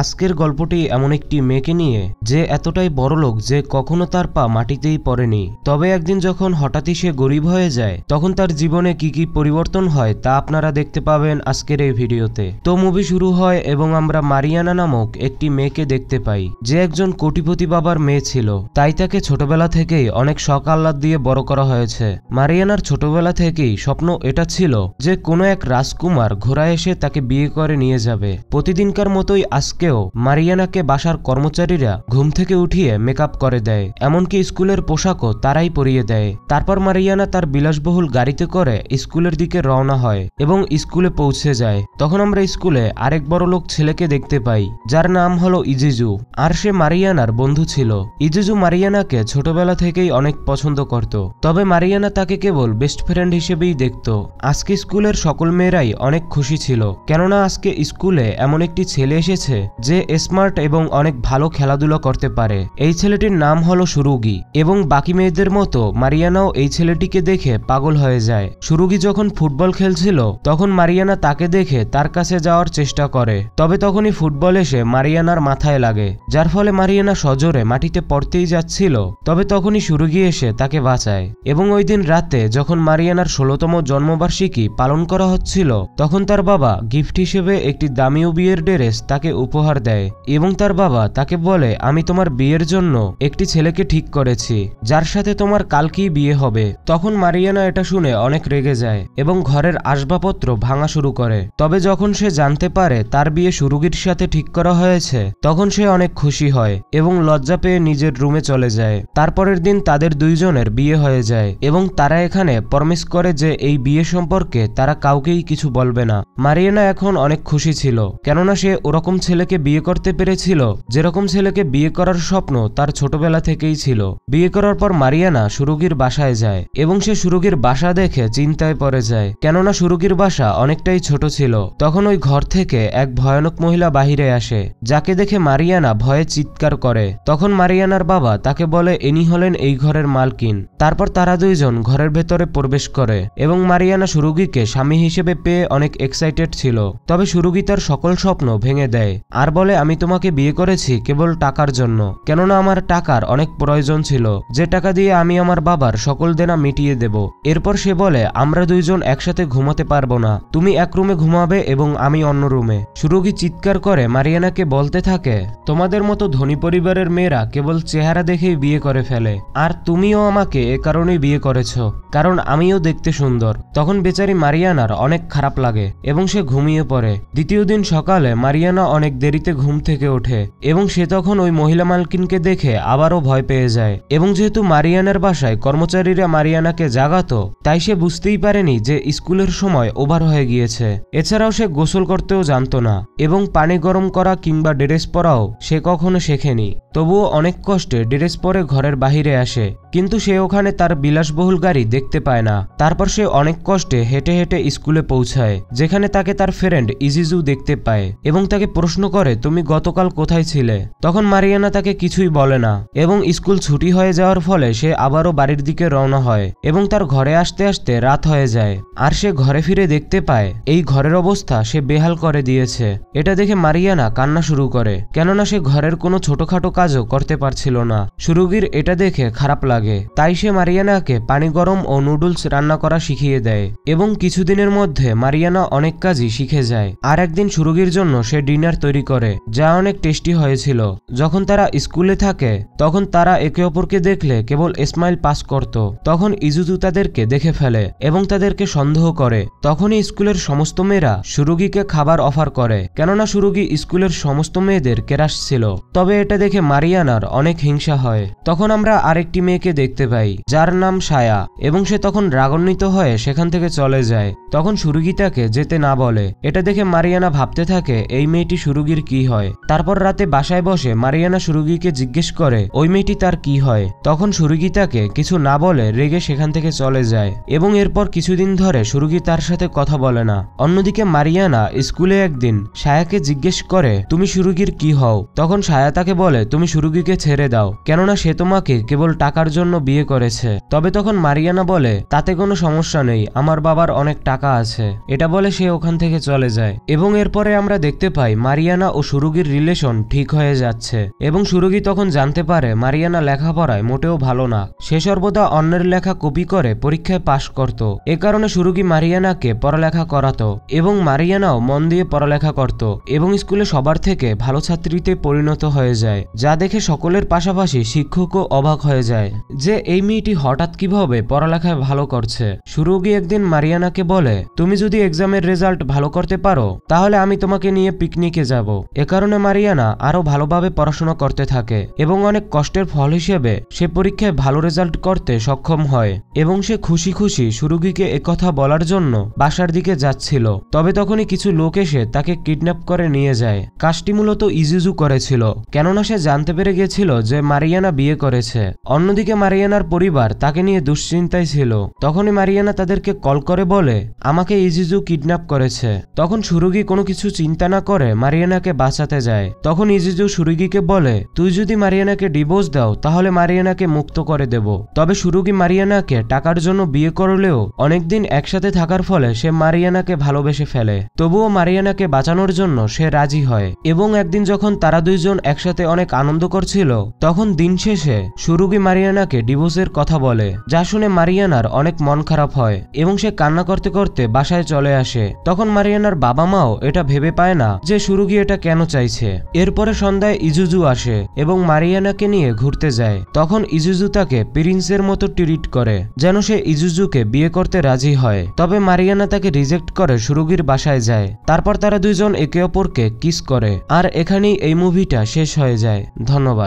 আজকের গল্পটি এমন একটি মেয়েকে নিয়ে যে এতটাই বড়লোক যে কখনো তার পা মাটিতেই পড়েনি তবে একদিন যখন হঠাৎই সে গরিব হয়ে যায় তখন তার জীবনে কি কি পরিবর্তন হয় তা আপনারা দেখতে পাবেন আজকের এই ভিডিওতে তো মুভি শুরু হয় এবং আমরা মারিয়ানা নামক একটি মেয়েকে দেখতে পাই যে একজন কোটিপতি বাবার মেয়ে ছিল তাই তাকে ছোটবেলা থেকেই অনেক শখ আহ্লাদ দিয়ে বড় করা হয়েছে মারিয়ানার ছোটবেলা থেকেই স্বপ্ন এটা ছিল যে কোনো এক রাজকুমার ঘোরা এসে তাকে বিয়ে করে নিয়ে যাবে প্রতিদিনকার মতোই আজকে থেকেও মারিয়ানাকে বাসার কর্মচারীরা ঘুম থেকে উঠিয়ে মেকআপ করে দেয় এমনকি স্কুলের পোশাকও তারাই পরিয়ে দেয় তারপর মারিয়ানা তার বিলাসবহুল গাড়িতে করে স্কুলের দিকে রওনা হয় এবং স্কুলে পৌঁছে যায় তখন আমরা স্কুলে আরেক বড় লোক ছেলেকে দেখতে পাই যার নাম হলো ইজিজু আর সে মারিয়ানার বন্ধু ছিল ইজিজু মারিয়ানাকে ছোটবেলা থেকেই অনেক পছন্দ করত তবে মারিয়ানা তাকে কেবল বেস্ট ফ্রেন্ড হিসেবেই দেখত আজকে স্কুলের সকল মেয়েরাই অনেক খুশি ছিল কেননা আজকে স্কুলে এমন একটি ছেলে এসেছে যে স্মার্ট এবং অনেক ভালো খেলাধুলা করতে পারে এই ছেলেটির নাম হলো সুরুগি এবং বাকি মেয়েদের মতো মারিয়ানাও এই ছেলেটিকে দেখে পাগল হয়ে যায় সুরুগি যখন ফুটবল খেলছিল তখন মারিয়ানা তাকে দেখে তার কাছে যাওয়ার চেষ্টা করে তবে তখনই ফুটবল এসে মারিয়ানার মাথায় লাগে যার ফলে মারিয়ানা সজোরে মাটিতে পড়তেই যাচ্ছিল তবে তখনই সুরুগি এসে তাকে বাঁচায় এবং ওই দিন রাতে যখন মারিয়ানার ষোলতম জন্মবার্ষিকী পালন করা হচ্ছিল তখন তার বাবা গিফট হিসেবে একটি দামি বিয়ের ড্রেস তাকে উপ উপহার দেয় এবং তার বাবা তাকে বলে আমি তোমার বিয়ের জন্য একটি ছেলেকে ঠিক করেছি যার সাথে তোমার কালকেই বিয়ে হবে তখন মারিয়ানা এটা শুনে অনেক রেগে যায় এবং ঘরের আসবাবপত্র ভাঙা শুরু করে তবে যখন সে জানতে পারে তার বিয়ে সুরুগির সাথে ঠিক করা হয়েছে তখন সে অনেক খুশি হয় এবং লজ্জা পেয়ে নিজের রুমে চলে যায় তারপরের দিন তাদের দুইজনের বিয়ে হয়ে যায় এবং তারা এখানে প্রমিস করে যে এই বিয়ে সম্পর্কে তারা কাউকেই কিছু বলবে না মারিয়ানা এখন অনেক খুশি ছিল কেননা সে ওরকম ছেলে ছেলেকে বিয়ে করতে পেরেছিল যেরকম ছেলেকে বিয়ে করার স্বপ্ন তার ছোটবেলা থেকেই ছিল বিয়ে করার পর মারিয়ানা সুরুগির বাসায় যায় এবং সে সুরুগির বাসা দেখে চিন্তায় পড়ে যায় কেননা সুরুগির বাসা অনেকটাই ছোট ছিল তখন ওই ঘর থেকে এক ভয়ানক মহিলা বাহিরে আসে যাকে দেখে মারিয়ানা ভয়ে চিৎকার করে তখন মারিয়ানার বাবা তাকে বলে এনি হলেন এই ঘরের মালকিন তারপর তারা দুইজন ঘরের ভেতরে প্রবেশ করে এবং মারিয়ানা সুরুগিকে স্বামী হিসেবে পেয়ে অনেক এক্সাইটেড ছিল তবে সুরুগি তার সকল স্বপ্ন ভেঙে দেয় আর বলে আমি তোমাকে বিয়ে করেছি কেবল টাকার জন্য কেননা আমার টাকার অনেক প্রয়োজন ছিল যে টাকা দিয়ে আমি আমার বাবার সকল দেনা মিটিয়ে দেব এরপর সে বলে আমরা দুইজন একসাথে ঘুমাতে পারবো না তুমি এক রুমে ঘুমাবে এবং আমি অন্য রুমে সুরগি চিৎকার করে মারিয়ানাকে বলতে থাকে তোমাদের মতো ধনী পরিবারের মেয়েরা কেবল চেহারা দেখেই বিয়ে করে ফেলে আর তুমিও আমাকে এ কারণেই বিয়ে করেছ কারণ আমিও দেখতে সুন্দর তখন বেচারি মারিয়ানার অনেক খারাপ লাগে এবং সে ঘুমিয়ে পড়ে দ্বিতীয় দিন সকালে মারিয়ানা অনেক দেরিতে ঘুম থেকে ওঠে এবং সে তখন ওই মহিলা মালকিনকে দেখে আবারও ভয় পেয়ে যায় এবং যেহেতু মারিয়ানার বাসায় কর্মচারীরা মারিয়ানাকে জাগাত তাই সে বুঝতেই পারেনি যে স্কুলের সময় ওভার হয়ে গিয়েছে এছাড়াও সে গোসল করতেও জানত না এবং পানি গরম করা কিংবা ড্রেস পরাও সে কখনো শেখেনি তবুও অনেক কষ্টে ড্রেস পরে ঘরের বাহিরে আসে কিন্তু সে ওখানে তার বিলাসবহুল গাড়ি দেখতে পায় না তারপর সে অনেক কষ্টে হেঁটে হেঁটে স্কুলে পৌঁছায় যেখানে তাকে তার ফ্রেন্ড ইজিজু দেখতে পায় এবং তাকে প্রশ্ন করে তুমি গতকাল কোথায় ছিলে তখন মারিয়ানা তাকে কিছুই বলে না এবং স্কুল ছুটি হয়ে যাওয়ার ফলে সে আবারও বাড়ির দিকে রওনা হয় এবং তার ঘরে আসতে আসতে রাত হয়ে যায় আর সে ঘরে ফিরে দেখতে পায় এই ঘরের অবস্থা সে বেহাল করে দিয়েছে এটা দেখে মারিয়ানা কান্না শুরু করে কেননা সে ঘরের কোনো ছোটখাটো কাজও করতে পারছিল না সুরুগির এটা দেখে খারাপ লাগে লাগে তাই সে মারিয়ানাকে পানি গরম ও নুডলস রান্না করা শিখিয়ে দেয় এবং কিছুদিনের মধ্যে মারিয়ানা অনেক কাজই শিখে যায় আর একদিন সুরুগির জন্য সে ডিনার তৈরি করে যা অনেক টেস্টি হয়েছিল যখন তারা স্কুলে থাকে তখন তারা একে অপরকে দেখলে কেবল স্মাইল পাস করত তখন ইজুতু তাদেরকে দেখে ফেলে এবং তাদেরকে সন্দেহ করে তখনই স্কুলের সমস্ত মেয়েরা সুরুগিকে খাবার অফার করে কেননা সুরুগি স্কুলের সমস্ত মেয়েদের কেরাস ছিল তবে এটা দেখে মারিয়ানার অনেক হিংসা হয় তখন আমরা আরেকটি মেয়েকে দেখতে পাই যার নাম সায়া এবং সে তখন রাগান্বিত হয়ে সেখান থেকে চলে যায় তখন সুরুগি তাকে যেতে না বলে এটা দেখে মারিয়ানা ভাবতে থাকে এই মেয়েটি সুরুগির কি হয় তারপর রাতে বাসায় বসে মারিয়ানা সুরুগিকে জিজ্ঞেস করে ওই মেয়েটি তার কি হয় তখন সুরুগি তাকে কিছু না বলে রেগে সেখান থেকে চলে যায় এবং এরপর কিছুদিন ধরে সুরুগি তার সাথে কথা বলে না অন্যদিকে মারিয়ানা স্কুলে একদিন সায়াকে জিজ্ঞেস করে তুমি সুরুগির কি হও তখন সায়া তাকে বলে তুমি সুরুগিকে ছেড়ে দাও কেননা সে তোমাকে কেবল টাকার জন্য বিয়ে করেছে তবে তখন মারিয়ানা বলে তাতে কোনো সমস্যা নেই আমার বাবার অনেক টাকা আছে এটা বলে সে ওখান থেকে চলে যায় এবং এরপরে আমরা দেখতে পাই মারিয়ানা ও সুরুগির রিলেশন ঠিক হয়ে যাচ্ছে এবং সুরুগি তখন জানতে পারে মারিয়ানা লেখাপড়ায় মোটেও ভালো না সে সর্বদা অন্যের লেখা কপি করে পরীক্ষায় পাশ করত এ কারণে সুরুগি মারিয়ানাকে পড়ালেখা করাতো এবং মারিয়ানাও মন দিয়ে পড়ালেখা করত এবং স্কুলে সবার থেকে ভালো ছাত্রীতে পরিণত হয়ে যায় যা দেখে সকলের পাশাপাশি শিক্ষকও অবাক হয়ে যায় যে এই মেয়েটি হঠাৎ কিভাবে পড়ালেখায় ভালো করছে সুরুগি একদিন মারিয়ানাকে বলে তুমি যদি এক্সামের রেজাল্ট ভালো করতে পারো তাহলে আমি তোমাকে নিয়ে পিকনিকে যাব এ কারণে মারিয়ানা আরও ভালোভাবে পড়াশোনা করতে থাকে এবং অনেক কষ্টের ফল হিসেবে সে পরীক্ষায় ভালো রেজাল্ট করতে সক্ষম হয় এবং সে খুশি খুশি সুরুগিকে একথা বলার জন্য বাসার দিকে যাচ্ছিল তবে তখনই কিছু লোক এসে তাকে কিডন্যাপ করে নিয়ে যায় কাজটি মূলত ইজুজু করেছিল কেননা সে জানতে পেরে গেছিল যে মারিয়ানা বিয়ে করেছে অন্যদিকে মারিয়ানার পরিবার তাকে নিয়ে দুশ্চিন্তায় ছিল তখনই মারিয়ানা তাদেরকে কল করে বলে আমাকে ইজিজু কিডন্যাপ করেছে তখন সুরুগি কোনো কিছু চিন্তা না করে মারিয়ানাকে বাঁচাতে যায় তখন ইজিজু সুরুগিকে বলে তুই যদি মারিয়ানাকে ডিভোর্স দাও তাহলে মারিয়ানাকে মুক্ত করে দেব তবে সুরুগি মারিয়ানাকে টাকার জন্য বিয়ে করলেও অনেকদিন একসাথে থাকার ফলে সে মারিয়ানাকে ভালোবেসে ফেলে তবুও মারিয়ানাকে বাঁচানোর জন্য সে রাজি হয় এবং একদিন যখন তারা দুইজন একসাথে অনেক আনন্দ করছিল তখন দিন শেষে সুরুগি মারিয়ানা মারিয়ানাকে ডিভোর্সের কথা বলে যা শুনে মারিয়ানার অনেক মন খারাপ হয় এবং সে কান্না করতে করতে বাসায় চলে আসে তখন মারিয়ানার বাবা মাও এটা ভেবে পায় না যে সুরুগি এটা কেন চাইছে এরপরে সন্ধ্যায় ইজুজু আসে এবং মারিয়ানাকে নিয়ে ঘুরতে যায় তখন ইজুজু তাকে প্রিন্সের মতো ট্রিট করে যেন সে ইজুজুকে বিয়ে করতে রাজি হয় তবে মারিয়ানা তাকে রিজেক্ট করে সুরুগির বাসায় যায় তারপর তারা দুইজন একে অপরকে কিস করে আর এখানেই এই মুভিটা শেষ হয়ে যায় ধন্যবাদ